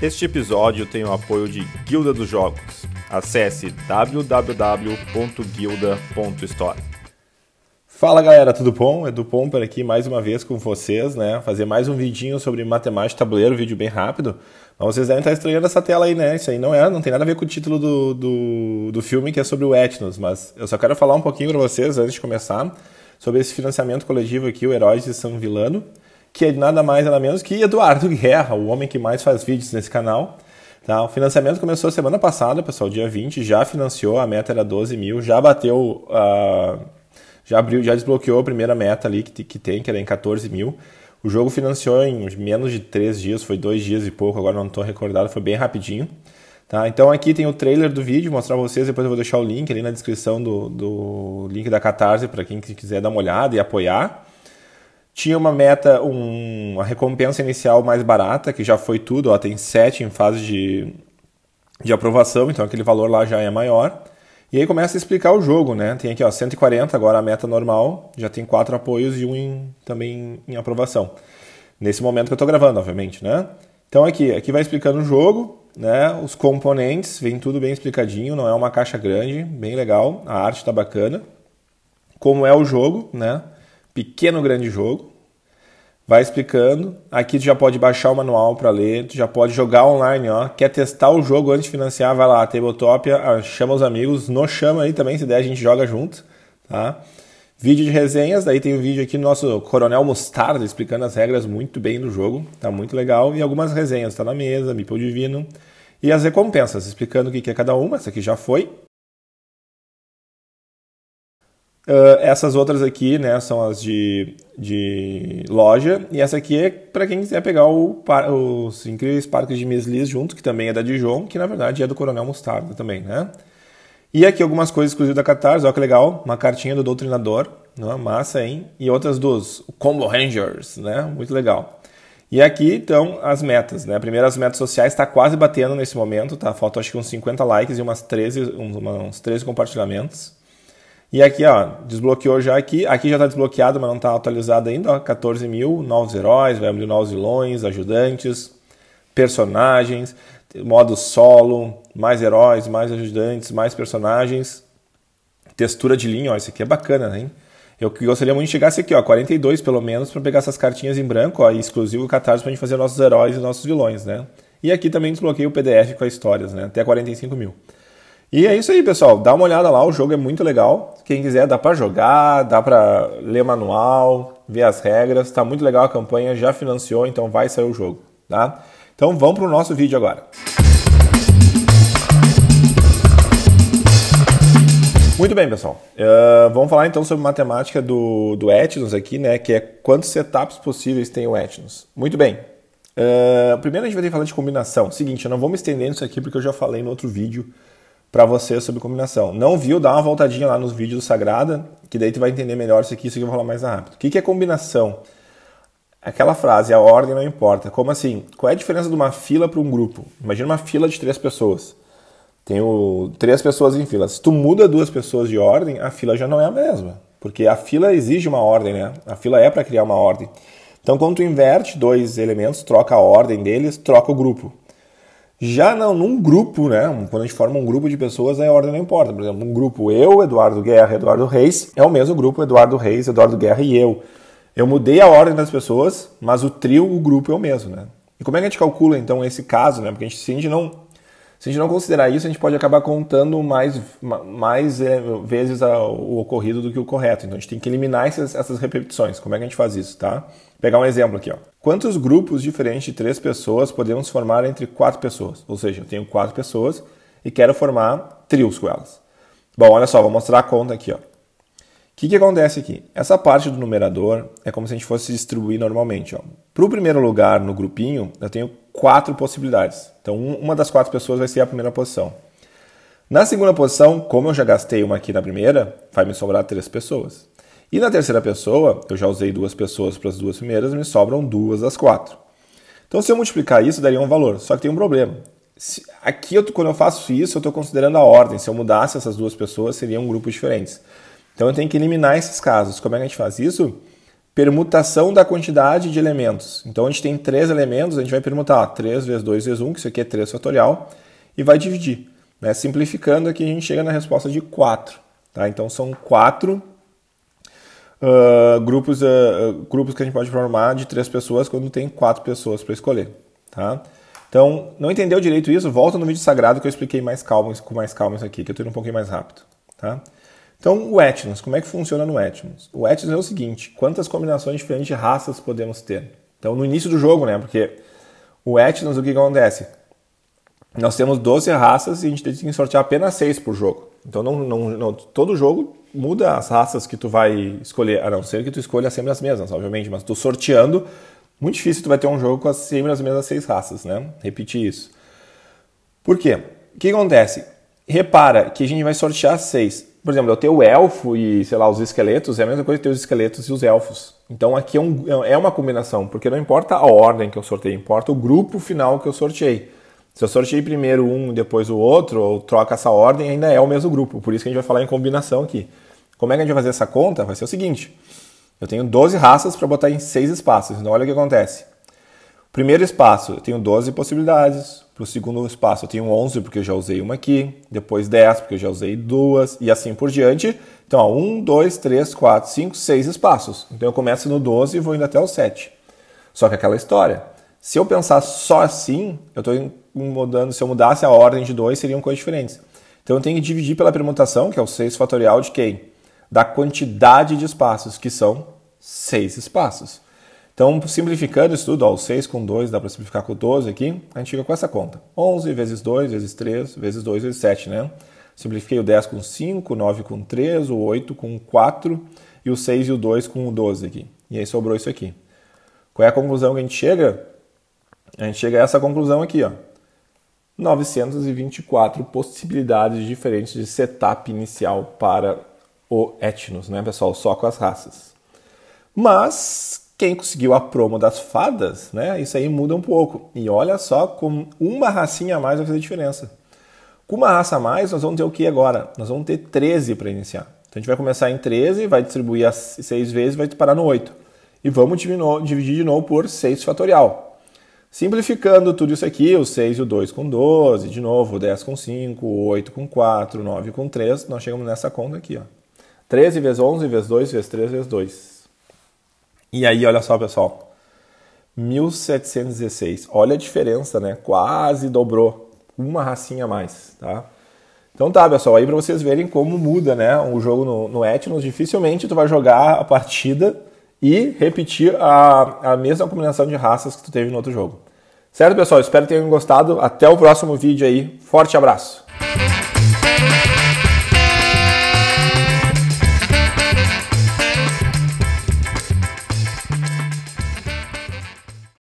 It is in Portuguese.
Este episódio tem o apoio de Guilda dos Jogos. Acesse www.guilda.store. Fala galera, tudo bom? Edu do por aqui mais uma vez com vocês, né? Fazer mais um vidinho sobre matemática e tabuleiro, vídeo bem rápido. Mas vocês devem estar estranhando essa tela aí, né? Isso aí não é, não tem nada a ver com o título do, do, do filme que é sobre o Etnos, mas eu só quero falar um pouquinho para vocês antes de começar sobre esse financiamento coletivo aqui, o Heróis de São Vilano que é nada mais nada menos que Eduardo Guerra, o homem que mais faz vídeos nesse canal. Tá? O financiamento começou semana passada, pessoal, dia 20, já financiou, a meta era 12 mil, já bateu, uh, já abriu, já desbloqueou a primeira meta ali que, que tem, que era em 14 mil. O jogo financiou em menos de 3 dias, foi 2 dias e pouco, agora não estou recordado, foi bem rapidinho. Tá, então aqui tem o trailer do vídeo, mostrar pra vocês, depois eu vou deixar o link ali na descrição do, do link da Catarse para quem quiser dar uma olhada e apoiar. Tinha uma meta, um, uma recompensa inicial mais barata, que já foi tudo, ó, tem 7 em fase de, de aprovação, então aquele valor lá já é maior. E aí começa a explicar o jogo, né? Tem aqui, ó, 140 agora a meta normal, já tem quatro apoios e um em, também em aprovação. Nesse momento que eu estou gravando, obviamente, né? Então aqui, aqui vai explicando o jogo, né? Os componentes, vem tudo bem explicadinho, não é uma caixa grande, bem legal, a arte está bacana. Como é o jogo, né? Pequeno Grande Jogo. Vai explicando. Aqui tu já pode baixar o manual para ler, tu já pode jogar online, ó. Quer testar o jogo antes de financiar? Vai lá, Tabletopia, ah, chama os amigos, no chama aí também, se der a gente joga junto, tá? Vídeo de resenhas, daí tem um vídeo aqui do nosso Coronel Mostarda explicando as regras muito bem do jogo, tá muito legal. E algumas resenhas, tá na mesa, Meeple Divino. E as recompensas, explicando o que é cada uma, essa aqui já foi, Uh, essas outras aqui, né, são as de, de loja. E essa aqui é para quem quiser pegar o, os incríveis parques de Meslis junto, que também é da Dijon, que na verdade é do Coronel Mostarda também, né? E aqui algumas coisas exclusivas da Catarse, olha que legal, uma cartinha do Doutrinador, né? massa, hein? E outras dos Combo Rangers, né? Muito legal. E aqui, então, as metas, né? Primeiro, as metas sociais está quase batendo nesse momento, tá? Falta acho que uns 50 likes e umas 13, uns, uns 13 compartilhamentos. E aqui, ó, desbloqueou já aqui. Aqui já está desbloqueado, mas não está atualizado ainda. Ó, 14 mil novos heróis, vai abrir novos vilões, ajudantes, personagens, modo solo, mais heróis, mais ajudantes, mais personagens. Textura de linha, ó, isso aqui é bacana, né? Eu gostaria muito de chegar esse aqui, ó, 42 pelo menos, para pegar essas cartinhas em branco, ó, exclusivo Catarse para a gente fazer nossos heróis e nossos vilões, né? E aqui também desbloqueei o PDF com as histórias, né? Até 45 mil. E é isso aí, pessoal. Dá uma olhada lá, o jogo é muito legal. Quem quiser dá para jogar, dá para ler manual, ver as regras. Está muito legal a campanha, já financiou, então vai sair o jogo, tá? Então vamos para o nosso vídeo agora. Muito bem, pessoal. Uh, vamos falar então sobre matemática do, do Etnos aqui, né? Que é quantos setups possíveis tem o Etnos. Muito bem. Uh, primeiro a gente vai ter que falar de combinação. Seguinte, eu não vou me estender nisso aqui porque eu já falei no outro vídeo para você sobre combinação. Não viu? Dá uma voltadinha lá nos vídeos do Sagrada, que daí tu vai entender melhor isso aqui, isso aqui eu vou falar mais rápido. O que, que é combinação? Aquela frase, a ordem não importa. Como assim? Qual é a diferença de uma fila para um grupo? Imagina uma fila de três pessoas. Tenho três pessoas em fila. Se tu muda duas pessoas de ordem, a fila já não é a mesma. Porque a fila exige uma ordem, né? A fila é para criar uma ordem. Então, quando tu inverte dois elementos, troca a ordem deles, troca o grupo. Já não, num grupo, né? Quando a gente forma um grupo de pessoas, a ordem não importa. Por exemplo, um grupo eu, Eduardo Guerra, Eduardo Reis, é o mesmo grupo Eduardo Reis, Eduardo Guerra e eu. Eu mudei a ordem das pessoas, mas o trio, o grupo é o mesmo, né? E como é que a gente calcula então esse caso, né? Porque a gente, se a gente não se a gente não considerar isso, a gente pode acabar contando mais, mais é, vezes a, o ocorrido do que o correto. Então a gente tem que eliminar essas, essas repetições. Como é que a gente faz isso, tá? Vou pegar um exemplo aqui, ó. Quantos grupos diferentes de três pessoas podemos formar entre quatro pessoas? Ou seja, eu tenho quatro pessoas e quero formar trios com elas. Bom, olha só, vou mostrar a conta aqui, ó. O que, que acontece aqui? Essa parte do numerador é como se a gente fosse distribuir normalmente, ó. Para o primeiro lugar no grupinho, eu tenho quatro possibilidades. Então, uma das quatro pessoas vai ser a primeira posição. Na segunda posição, como eu já gastei uma aqui na primeira, vai me sobrar três pessoas. E na terceira pessoa, eu já usei duas pessoas para as duas primeiras, me sobram duas das quatro. Então, se eu multiplicar isso, daria um valor. Só que tem um problema. Se, aqui, eu, quando eu faço isso, eu estou considerando a ordem. Se eu mudasse essas duas pessoas, seriam grupos diferentes. Então, eu tenho que eliminar esses casos. Como é que a gente faz isso? Permutação da quantidade de elementos. Então a gente tem três elementos, a gente vai permutar 3 vezes 2 vezes 1, que isso aqui é 3 fatorial, e vai dividir. Né? Simplificando aqui, a gente chega na resposta de 4. Tá? Então são 4 uh, ah, grupos, uh, grupos que a gente pode formar de 3 pessoas quando tem 4 pessoas para escolher. Tá? Então, não entendeu direito isso? Volta no vídeo sagrado que eu expliquei mais calmo, com mais calma isso aqui, que eu estou indo um pouquinho mais rápido. Tá? Então, o Etnos, como é que funciona no Etnos? O Etnos é o seguinte: quantas combinações diferentes de raças podemos ter? Então, no início do jogo, né? Porque o Etnos, o que acontece? Nós temos 12 raças e a gente tem que sortear apenas 6 por jogo. Então, não, não, não, todo jogo muda as raças que tu vai escolher, a não ser que tu escolha sempre as mesmas, obviamente, mas tu sorteando, muito difícil tu vai ter um jogo com as sempre as mesmas 6 raças, né? Repetir isso. Por quê? O que acontece? Repara que a gente vai sortear 6 por exemplo, eu ter o elfo e, sei lá, os esqueletos, é a mesma coisa ter os esqueletos e os elfos. Então aqui é, um, é, é uma combinação, porque não importa a ordem que eu sorteio, importa o grupo final que eu sorteei. Se eu sorteei primeiro um, depois o outro, ou troca essa ordem, ainda é o mesmo grupo. Por isso que a gente vai falar em combinação aqui. Como é que a gente vai fazer essa conta? Vai ser o seguinte: eu tenho 12 raças para botar em 6 espaços. Então olha o que acontece. Primeiro espaço, eu tenho 12 possibilidades para o segundo espaço. Eu tenho 11 porque eu já usei uma aqui, depois 10 porque eu já usei duas e assim por diante. Então, ó, 1, 2, 3, 4, 5, 6 espaços. Então eu começo no 12 e vou indo até o 7. Só que aquela história, se eu pensar só assim, eu estou mudando, se eu mudasse a ordem de 2, seriam coisas diferentes. Então eu tenho que dividir pela permutação, que é o 6 fatorial de quem? Da quantidade de espaços, que são 6 espaços. Então, simplificando isso tudo, ó, o 6 com 2 dá para simplificar com 12 aqui, a gente fica com essa conta. 11 vezes 2 vezes 3 vezes 2 vezes 7, né? Simplifiquei o 10 com 5, o 9 com 3, o 8 com 4 e o 6 e o 2 com o 12 aqui. E aí sobrou isso aqui. Qual é a conclusão que a gente chega? A gente chega a essa conclusão aqui, ó. 924 possibilidades diferentes de setup inicial para o Etnos, né, pessoal? Só com as raças. Mas quem conseguiu a promo das fadas, né? Isso aí muda um pouco. E olha só com uma racinha a mais vai fazer diferença. Com uma raça a mais, nós vamos ter o que agora? Nós vamos ter 13 para iniciar. Então a gente vai começar em 13, vai distribuir as 6 vezes, vai parar no 8. E vamos dividir de novo por 6 fatorial. Simplificando tudo isso aqui, o 6 e o 2 com 12, de novo, o 10 com 5, o 8 com 4, 9 com 3, nós chegamos nessa conta aqui. Ó. 13 vezes 11 vezes 2 vezes 3 vezes 2. E aí, olha só, pessoal. 1716. Olha a diferença, né? Quase dobrou uma racinha a mais, tá? Então tá, pessoal, aí para vocês verem como muda, né, o jogo no, no Etnos, dificilmente tu vai jogar a partida e repetir a, a mesma combinação de raças que tu teve no outro jogo. Certo, pessoal? Espero que tenham gostado. Até o próximo vídeo aí. Forte abraço!